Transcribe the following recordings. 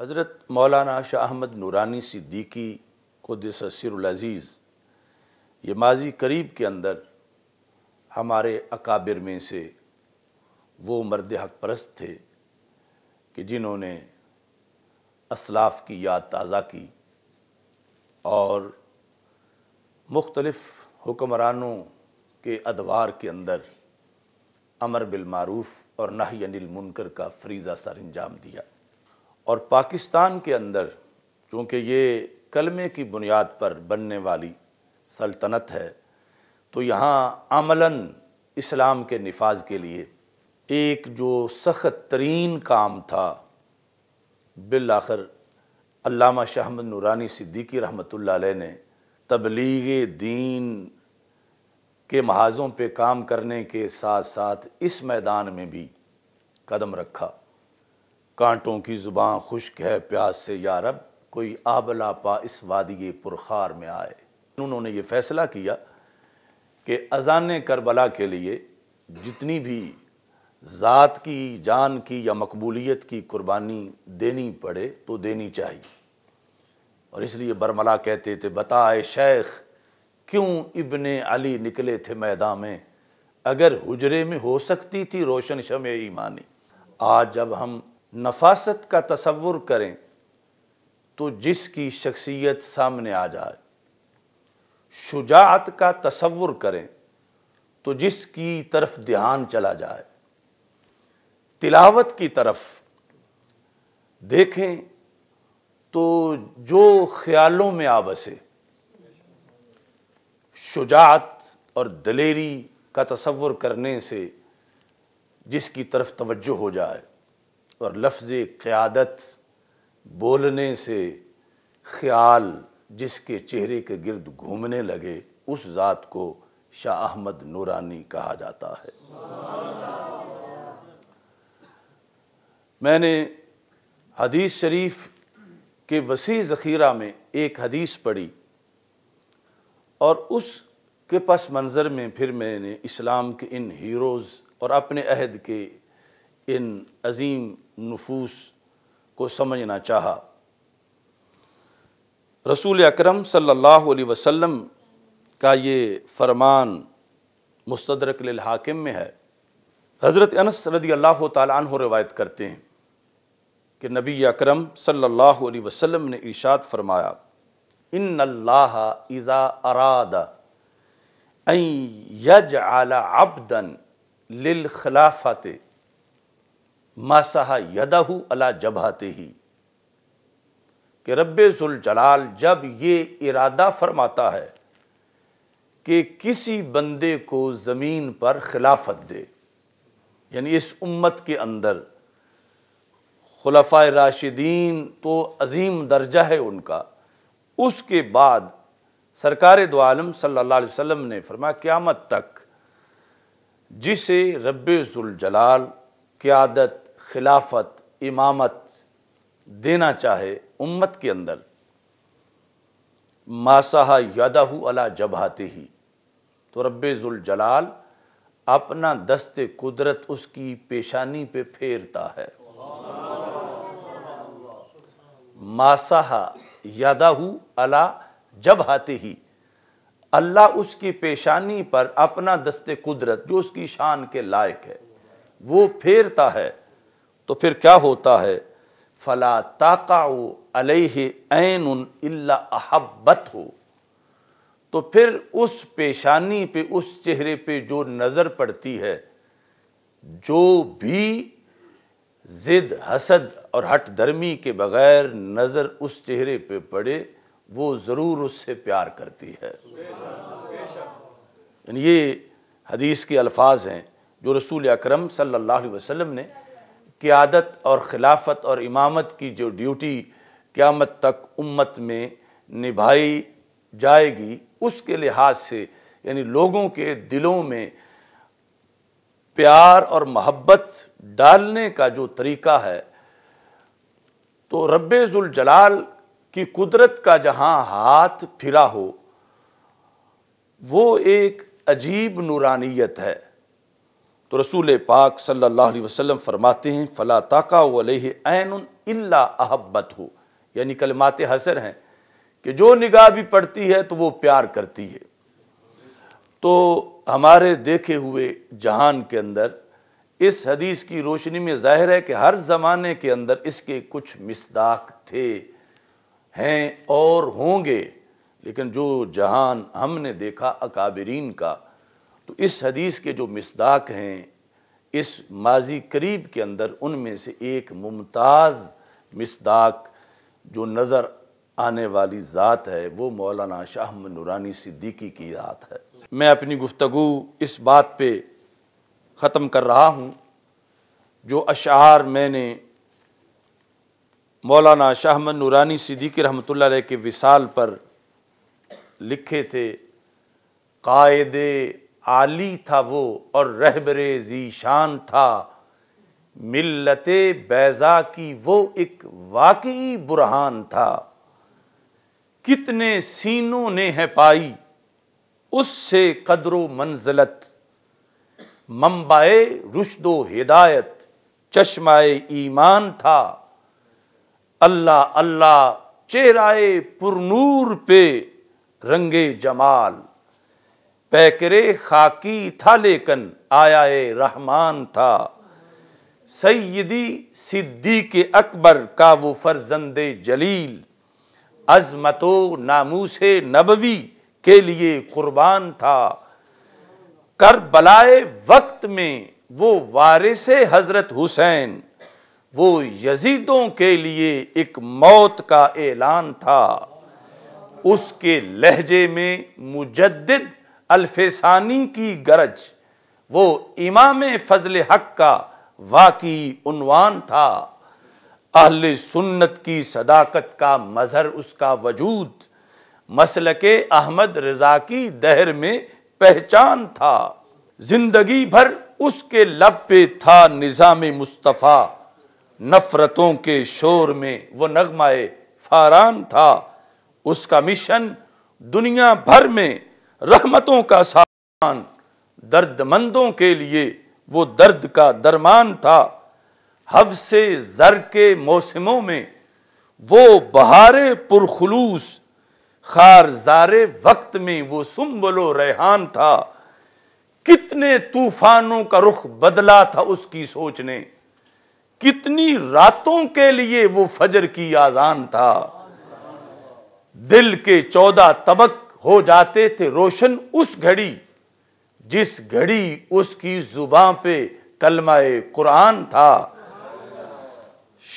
हज़रत मौलाना शाह अहमद नूरानी सिद्दीकी को अज़ीज़ ये माजी करीब के अंदर हमारे अकाबिर में से वो मर्द हक परस्त थे कि जिन्होंने असलाफ की याद ताज़ा की और मुख्तलफ़ हुक्मरानों के अदवार के अंदर अमर बिलमारूफ़ और नाही अनिल मुनकर का फरीज़ा सर अंजाम दिया और पाकिस्तान के अंदर चूँकि ये कलमे की बुनियाद पर बनने वाली सल्तनत है तो यहाँ अमला इस्लाम के नफाज के लिए एक जो सख्त तरीन काम था बिल आखिर अल्लामा शाहमद नूरानी सिद्दीकी रहमत ने तबलीग दीन के महाजों पे काम करने के साथ साथ इस मैदान में भी कदम रखा कांटों की ज़ुबान खुश्क है प्यास से यारब कोई आबला पा इस वादिय पुरखार में आए उन्होंने ये फ़ैसला किया कि अजान करबला के लिए जितनी भी ज़ात की जान की या मकबूलियत की कुर्बानी देनी पड़े तो देनी चाहिए और इसलिए बरमला कहते थे बताए शेख क्यों इबन अली निकले थे मैदान में अगर हुजरे में हो सकती थी रोशन शमे ईमानी आज जब हम नफासत का तस्वुर करें तो जिसकी शख्सियत सामने आ जाए शुजात का तस्वुर करें तो जिसकी तरफ ध्यान चला जाए तिलावत की तरफ देखें तो जो ख्यालों में आ बसे शुजात और दलेरी का तस्वुर करने से जिसकी तरफ तवज्जो हो जाए और लफ्ज़ क़्यादत बोलने से ख्याल जिसके चेहरे के गिर्द घूमने लगे उस ज़ात को शाह अहमद नूरानी कहा जाता है मैंने हदीस शरीफ के वसी ज़ख़ीरा में एक हदीस पढ़ी और उस के पस मंज़र में फिर मैंने इस्लाम के इन हीरोज़ और अपने अहद के इन अजीम नफूस को समझना चाहा रसूल अकरम सल्लल्लाहु अलैहि वसल्लम का ये फरमान मुस्तरक हाकिम में है हज़रत अनस रदी अल्लाह तन रवायत करते हैं कि नबी अकरम सल्लल्लाहु अलैहि वसल्लम ने इशाद फरमाया इन अल्लाह इज़ा अराद यज आला अबदन लिल खिलाफत मसहा यदहू अला जबहते ही कि जलाल जब ये इरादा फरमाता है कि किसी बंदे को ज़मीन पर खिलाफत दे यानी इस उम्मत के अंदर खुलफा राशिदीन तो अजीम दर्जा है उनका उसके बाद सरकार दो आलम सल्लल्लाहु अलैहि वसल्लम ने फरमाया क़्यामत तक जिसे जलाल क़्यादत खिलाफत इमामत देना चाहे उम्मत के अंदर मासाहा यदाहू अला जबहाते ही तो जलाल अपना दस्त कुदरत उसकी पेशानी पे फेरता है मासाहा यदाहू अला जबहाते ही अल्लाह उसकी पेशानी पर अपना दस्त कुदरत जो उसकी शान के लायक है वो फेरता है तो फिर क्या होता है फला ताकाउ अलह ऐन अहब्बत हो तो फिर उस पेशानी पे उस चेहरे पे जो नज़र पड़ती है जो भी ज़िद हसद और हट धर्मी के बग़ैर नज़र उस चेहरे पे पड़े वो ज़रूर उससे प्यार करती है ये हदीस के अल्फाज हैं जो रसूल अकरम सल्लल्लाहु अलैहि वसल्लम ने क़्यादत और ख़िलाफ़त और इमामत की जो ड्यूटी क़्यामत तक उम्मत में निभाई जाएगी उसके लिहाज से यानी लोगों के दिलों में प्यार और महब्बत डालने का जो तरीका है तो रब्ज़ुलजलाल की कुदरत का जहाँ हाथ फिरा हो वो एक अजीब नूरानियत है तो रसूल पाक सल्लल्लाहु अलैहि वसल्लम फरमाते हैं फ़ला ताका वलैन अहब्बत हो यानी कलमात हसर हैं कि जो निगाह भी पड़ती है तो वो प्यार करती है तो हमारे देखे हुए जहान के अंदर इस हदीस की रोशनी में जाहिर है कि हर ज़माने के अंदर इसके कुछ मिसदाक थे हैं और होंगे लेकिन जो जहान हमने देखा अकाबरीन का तो इस हदीस के जो मिसदाक हैं इस माजी करीब के अंदर उनमें से एक मुमताज़ मिसदाक जो नज़र आने वाली ज़ात है वो मौलाना शाह नूरानी सिद्दीकी की ज़ात है मैं अपनी गुफ्तु इस बात पे ख़त्म कर रहा हूँ जो अशार मैंने मौलाना शाह नूरानी सिद्दीकी रहमत के विसाल पर लिखे थे कायदे आली था वो और रहबरे ज़ीशान था मिल्लत बैज़ा की वो एक वाकई बुरहान था कितने सीनों ने है पाई उससे कदर मंजलत मम्बाए रुशदो हिदायत चश्माए ईमान था अल्लाह अल्लाह चेहराए पुरनूर पे रंगे जमाल पैकरे खाकी था लेकिन आया रहमान था सैदी के अकबर का वो फर्जंद जलील अजमतो नामूस नबवी के लिए कुर्बान था कर बलाए वक्त में वो वारिस हजरत हुसैन वो यजीदों के लिए एक मौत का ऐलान था उसके लहजे में मुजद अल्फेसानी की गरज वो इमाम फजल हक का वाकई उनवान था अहल सुन्नत की सदाकत का मज़हर उसका वजूद मसल के अहमद रजा की दहर में पहचान था जिंदगी भर उसके लब पे था निज़ाम मुस्तफ़ा नफ़रतों के शोर में वो नगमाए फारान था उसका मिशन दुनिया भर में रहमतों का सामान दर्दमंदों के लिए वो दर्द का दरमान था हव से जर के मौसमों में वो बहारे पुरखलूस खारजार वक्त में वो सुम्बलो रेहान था कितने तूफानों का रुख बदला था उसकी सोच ने कितनी रातों के लिए वो फजर की आजान था दिल के चौदह तबक हो जाते थे रोशन उस घड़ी जिस घड़ी उसकी जुबां पे कलमाए कुरान था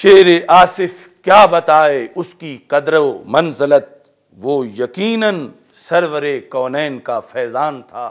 शेर आसिफ क्या बताए उसकी कदर मंजलत वो यकीनन सरवरे कौनैन का फैज़ान था